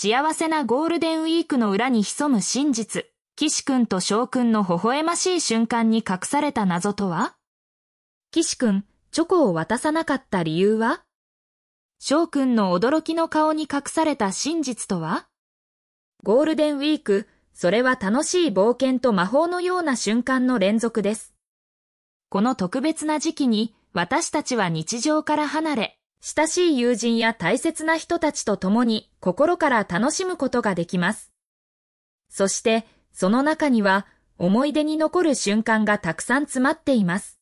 幸せなゴールデンウィークの裏に潜む真実、岸くんと翔くんの微笑ましい瞬間に隠された謎とは岸くん、チョコを渡さなかった理由は翔くんの驚きの顔に隠された真実とはゴールデンウィーク、それは楽しい冒険と魔法のような瞬間の連続です。この特別な時期に私たちは日常から離れ、親しい友人や大切な人たちと共に心から楽しむことができます。そして、その中には思い出に残る瞬間がたくさん詰まっています。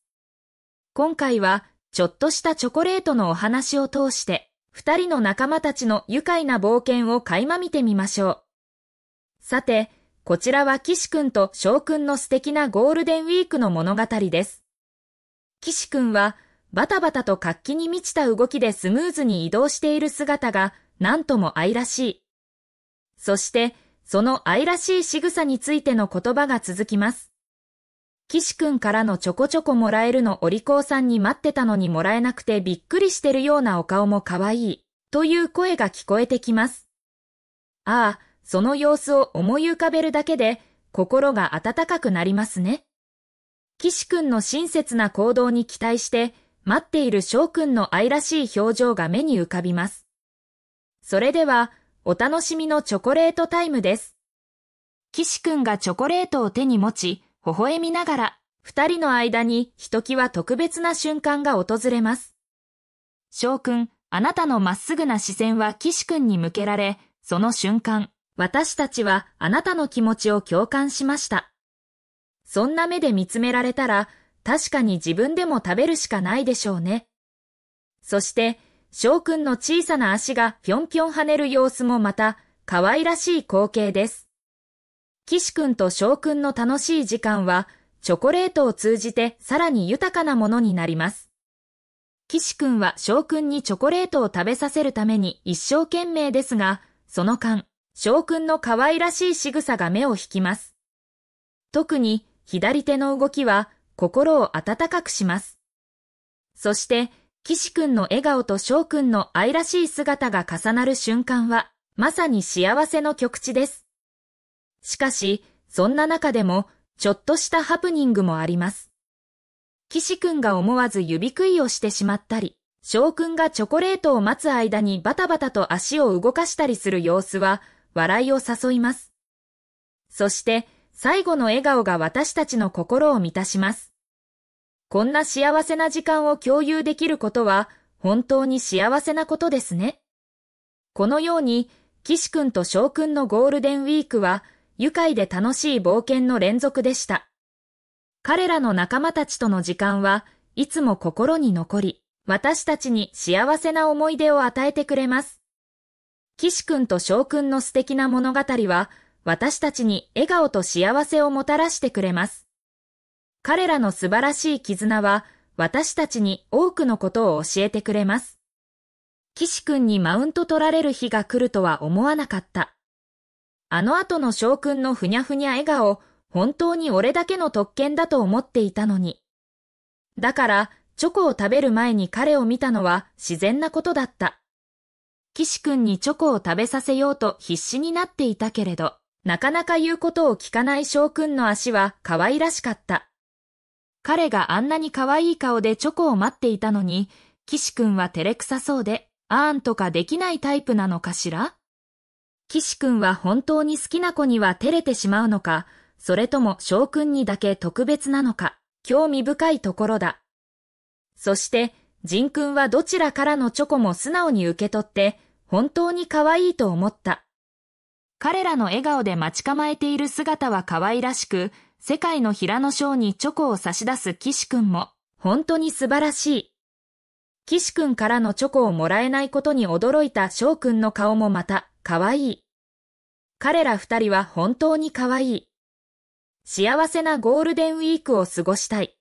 今回は、ちょっとしたチョコレートのお話を通して、二人の仲間たちの愉快な冒険を垣間見てみましょう。さて、こちらは岸くんと翔くんの素敵なゴールデンウィークの物語です。岸くんは、バタバタと活気に満ちた動きでスムーズに移動している姿が何とも愛らしい。そして、その愛らしい仕草についての言葉が続きます。岸くんからのちょこちょこもらえるのお利口さんに待ってたのにもらえなくてびっくりしてるようなお顔も可愛い、という声が聞こえてきます。ああ、その様子を思い浮かべるだけで、心が温かくなりますね。岸くんの親切な行動に期待して、待っている翔くんの愛らしい表情が目に浮かびます。それでは、お楽しみのチョコレートタイムです。岸くんがチョコレートを手に持ち、微笑みながら、二人の間にひときわ特別な瞬間が訪れます。翔くん、あなたのまっすぐな視線は岸くんに向けられ、その瞬間、私たちはあなたの気持ちを共感しました。そんな目で見つめられたら、確かに自分でも食べるしかないでしょうね。そして、翔くんの小さな足がぴょんぴょん跳ねる様子もまた、可愛らしい光景です。岸くんと翔くんの楽しい時間は、チョコレートを通じてさらに豊かなものになります。岸くんは翔くんにチョコレートを食べさせるために一生懸命ですが、その間、翔くんの可愛らしい仕草が目を引きます。特に、左手の動きは、心を温かくします。そして、岸くんの笑顔と翔くんの愛らしい姿が重なる瞬間は、まさに幸せの極地です。しかし、そんな中でも、ちょっとしたハプニングもあります。岸くんが思わず指食いをしてしまったり、翔くんがチョコレートを待つ間にバタバタと足を動かしたりする様子は、笑いを誘います。そして、最後の笑顔が私たちの心を満たします。こんな幸せな時間を共有できることは本当に幸せなことですね。このように、岸くんと翔くんのゴールデンウィークは愉快で楽しい冒険の連続でした。彼らの仲間たちとの時間はいつも心に残り、私たちに幸せな思い出を与えてくれます。岸くんと翔くんの素敵な物語は私たちに笑顔と幸せをもたらしてくれます。彼らの素晴らしい絆は、私たちに多くのことを教えてくれます。岸君にマウント取られる日が来るとは思わなかった。あの後の将軍のふにゃふにゃ笑顔、本当に俺だけの特権だと思っていたのに。だから、チョコを食べる前に彼を見たのは自然なことだった。岸君にチョコを食べさせようと必死になっていたけれど、なかなか言うことを聞かない将君の足は可愛らしかった。彼があんなに可愛い顔でチョコを待っていたのに、岸くんは照れくさそうで、あーんとかできないタイプなのかしら岸くんは本当に好きな子には照れてしまうのか、それとも翔君にだけ特別なのか、興味深いところだ。そして、仁く君はどちらからのチョコも素直に受け取って、本当に可愛いと思った。彼らの笑顔で待ち構えている姿は可愛らしく、世界の平野賞にチョコを差し出す岸くんも、本当に素晴らしい。岸くんからのチョコをもらえないことに驚いた翔くんの顔もまた、可愛い。彼ら二人は本当に可愛い。幸せなゴールデンウィークを過ごしたい。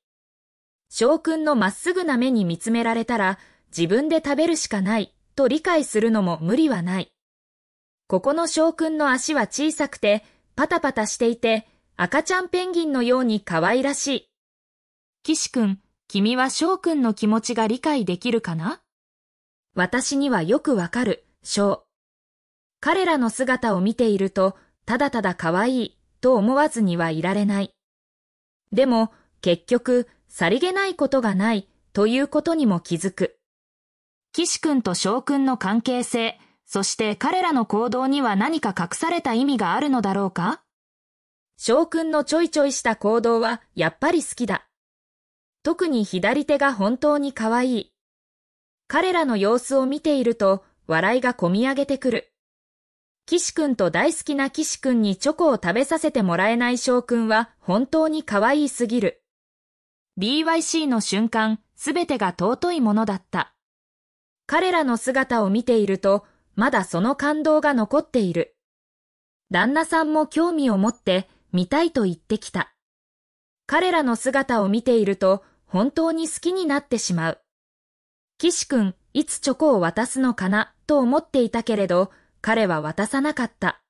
翔くんのまっすぐな目に見つめられたら、自分で食べるしかない、と理解するのも無理はない。ここの翔くんの足は小さくて、パタパタしていて、赤ちゃんペンギンのように可愛らしい。岸くん、君は翔くんの気持ちが理解できるかな私にはよくわかる、翔。彼らの姿を見ていると、ただただ可愛い、と思わずにはいられない。でも、結局、さりげないことがない、ということにも気づく。岸くんと翔くんの関係性、そして彼らの行動には何か隠された意味があるのだろうか翔くんのちょいちょいした行動はやっぱり好きだ。特に左手が本当に可愛い。彼らの様子を見ていると笑いがこみ上げてくる。岸くんと大好きな岸くんにチョコを食べさせてもらえない翔くんは本当に可愛いすぎる。BYC の瞬間、すべてが尊いものだった。彼らの姿を見ていると、まだその感動が残っている。旦那さんも興味を持って、見たいと言ってきた。彼らの姿を見ていると本当に好きになってしまう。岸くん、いつチョコを渡すのかなと思っていたけれど、彼は渡さなかった。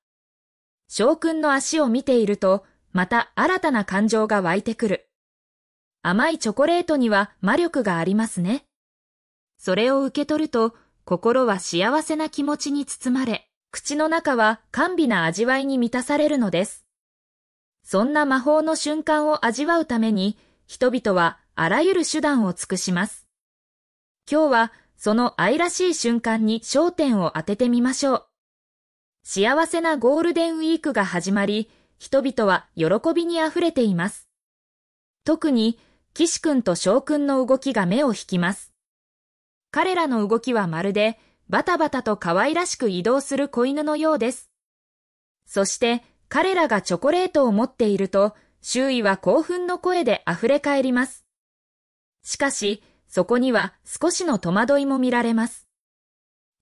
翔くんの足を見ていると、また新たな感情が湧いてくる。甘いチョコレートには魔力がありますね。それを受け取ると、心は幸せな気持ちに包まれ、口の中は甘美な味わいに満たされるのです。そんな魔法の瞬間を味わうために、人々はあらゆる手段を尽くします。今日はその愛らしい瞬間に焦点を当ててみましょう。幸せなゴールデンウィークが始まり、人々は喜びに溢れています。特に、岸君と翔君の動きが目を引きます。彼らの動きはまるで、バタバタと可愛らしく移動する子犬のようです。そして、彼らがチョコレートを持っていると、周囲は興奮の声で溢れ返ります。しかし、そこには少しの戸惑いも見られます。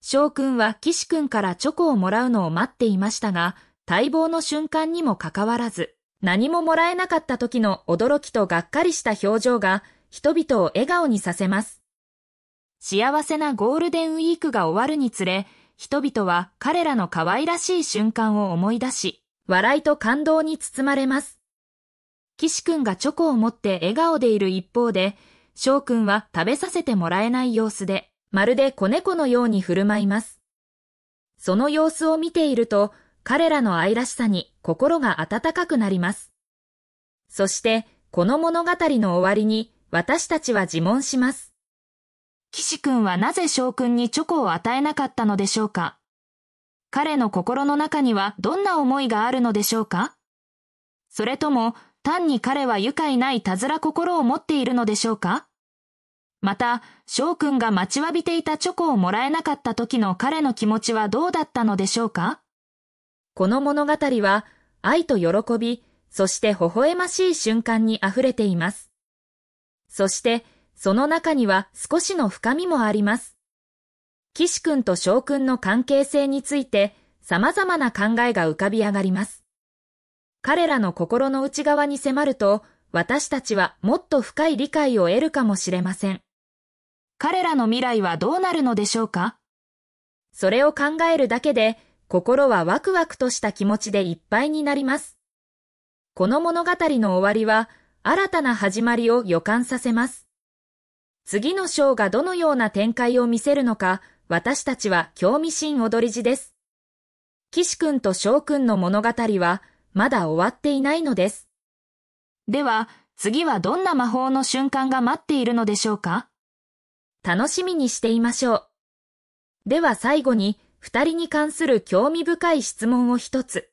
翔くんは岸くんからチョコをもらうのを待っていましたが、待望の瞬間にもかかわらず、何ももらえなかった時の驚きとがっかりした表情が、人々を笑顔にさせます。幸せなゴールデンウィークが終わるにつれ、人々は彼らの可愛らしい瞬間を思い出し、笑いと感動に包まれます。岸くんがチョコを持って笑顔でいる一方で、翔くんは食べさせてもらえない様子で、まるで子猫のように振る舞います。その様子を見ていると、彼らの愛らしさに心が温かくなります。そして、この物語の終わりに、私たちは自問します。岸くんはなぜ翔くんにチョコを与えなかったのでしょうか彼の心の中にはどんな思いがあるのでしょうかそれとも、単に彼は愉快ないたずら心を持っているのでしょうかまた、翔くんが待ちわびていたチョコをもらえなかった時の彼の気持ちはどうだったのでしょうかこの物語は、愛と喜び、そして微笑ましい瞬間に溢れています。そして、その中には少しの深みもあります。岸君と将君の関係性について様々な考えが浮かび上がります。彼らの心の内側に迫ると、私たちはもっと深い理解を得るかもしれません。彼らの未来はどうなるのでしょうかそれを考えるだけで、心はワクワクとした気持ちでいっぱいになります。この物語の終わりは、新たな始まりを予感させます。次の章がどのような展開を見せるのか、私たちは興味深踊り地です。岸君と翔君の物語はまだ終わっていないのです。では、次はどんな魔法の瞬間が待っているのでしょうか楽しみにしていましょう。では最後に、二人に関する興味深い質問を一つ。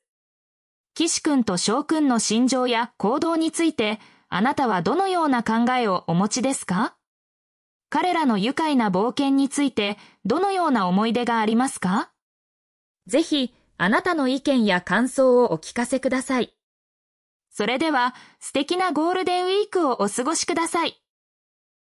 岸君と翔君の心情や行動について、あなたはどのような考えをお持ちですか彼らの愉快な冒険についてどのような思い出がありますかぜひ、あなたの意見や感想をお聞かせください。それでは、素敵なゴールデンウィークをお過ごしください。